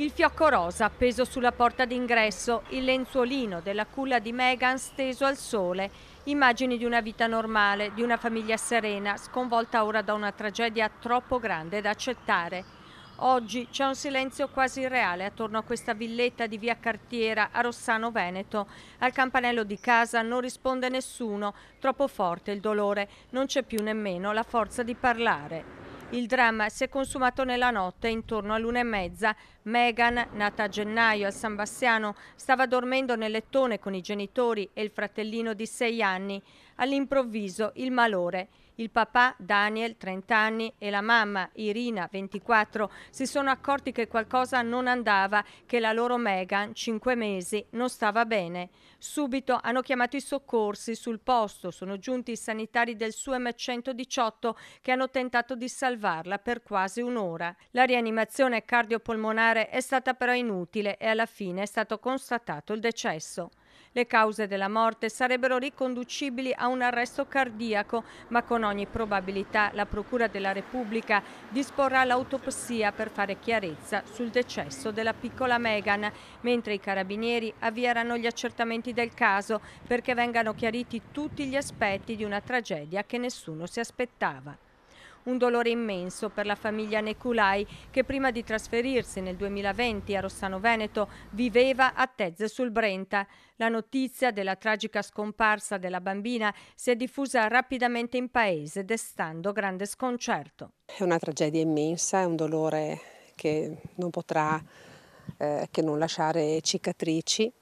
Il fiocco rosa appeso sulla porta d'ingresso, il lenzuolino della culla di Meghan steso al sole, immagini di una vita normale, di una famiglia serena, sconvolta ora da una tragedia troppo grande da accettare. Oggi c'è un silenzio quasi irreale attorno a questa villetta di via Cartiera a Rossano Veneto. Al campanello di casa non risponde nessuno, troppo forte il dolore, non c'è più nemmeno la forza di parlare. Il dramma si è consumato nella notte intorno all'una e mezza. Megan, nata a gennaio a San Bassiano, stava dormendo nel lettone con i genitori e il fratellino di sei anni. All'improvviso il malore. Il papà Daniel, 30 anni, e la mamma Irina, 24, si sono accorti che qualcosa non andava, che la loro Megan, 5 mesi, non stava bene. Subito hanno chiamato i soccorsi sul posto, sono giunti i sanitari del SUEM 118 che hanno tentato di salvarla per quasi un'ora. La rianimazione cardiopolmonare è stata però inutile e alla fine è stato constatato il decesso. Le cause della morte sarebbero riconducibili a un arresto cardiaco, ma con ogni probabilità la Procura della Repubblica disporrà l'autopsia per fare chiarezza sul decesso della piccola Meghan, mentre i carabinieri avvieranno gli accertamenti del caso perché vengano chiariti tutti gli aspetti di una tragedia che nessuno si aspettava. Un dolore immenso per la famiglia Neculai che prima di trasferirsi nel 2020 a Rossano Veneto viveva a Tezze sul Brenta. La notizia della tragica scomparsa della bambina si è diffusa rapidamente in paese, destando grande sconcerto. È una tragedia immensa, è un dolore che non potrà eh, che non lasciare cicatrici.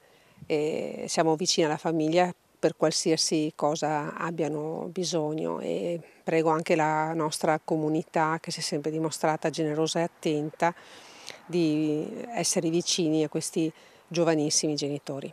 E siamo vicini alla famiglia per qualsiasi cosa abbiano bisogno e prego anche la nostra comunità che si è sempre dimostrata generosa e attenta di essere vicini a questi giovanissimi genitori.